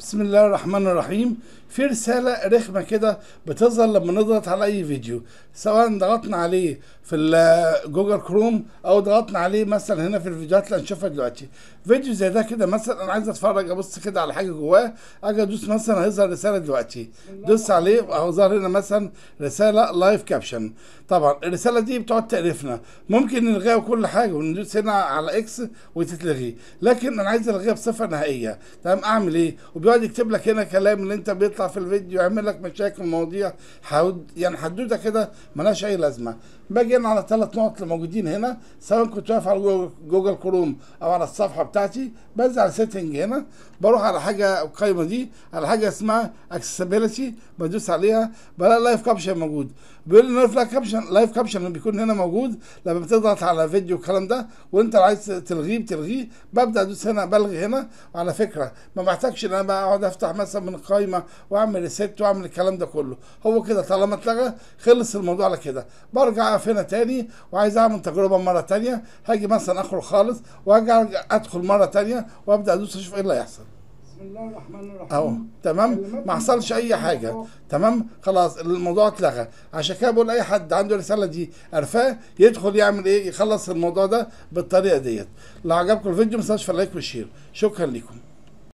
بسم الله الرحمن الرحيم في رسالة رخمة كده بتظهر لما نضغط على أي فيديو سواء ضغطنا عليه في جوجل كروم أو ضغطنا عليه مثلا هنا في الفيديوهات اللي هنشوفها دلوقتي فيديو زي ده كده مثلا أنا عايز أتفرج أبص كده على حاجة جواه أجي أدوس مثلا هيظهر رسالة دلوقتي دوس عليه أهو ظهر هنا مثلا رسالة لايف كابشن طبعا الرسالة دي بتقعد تقرفنا ممكن نلغيها وكل حاجة وندوس هنا على إكس وتتلغي لكن أنا عايز ألغيها بصفة نهائية تمام أعمل إيه بيقعد يكتب لك هنا كلام اللي انت بيطلع في الفيديو يعمل لك مشاكل مواضيع حد يعني حدوته كده ملهاش اي لازمه باجي انا على ثلاث نقط اللي موجودين هنا سواء كنت واقف على جوجل, كروم او على الصفحه بتاعتي بنزل على سيتنج هنا بروح على حاجه القايمه دي على حاجه اسمها اكسسبيلتي بدوس عليها بلاقي اللايف كابشن موجود بيقول لي لايف كابشن لايف كابشن بيكون هنا موجود لما بتضغط على فيديو الكلام ده وانت عايز تلغيه بتلغيه ببدا ادوس هنا بلغي هنا وعلى فكره ما محتاجش ان انا اقعد افتح مثلا من قايمه واعمل ريسيت واعمل الكلام ده كله هو كده طالما اتلغى خلص الموضوع على كده برجع اقف هنا تاني وعايز اعمل تجربه مره تانيه هاجي مثلا اخرج خالص وارجع ادخل مره تانيه وابدا ادوس اشوف ايه اللي هيحصل بسم الله الرحمن الرحيم اهو تمام ما حصلش اي حاجه تمام خلاص الموضوع اتلغى عشان كده بقول اي حد عنده الرساله دي عرفاه يدخل يعمل ايه يخلص الموضوع ده بالطريقه ديت لو عجبكم الفيديو ما في اللايك والشير شكرا لكم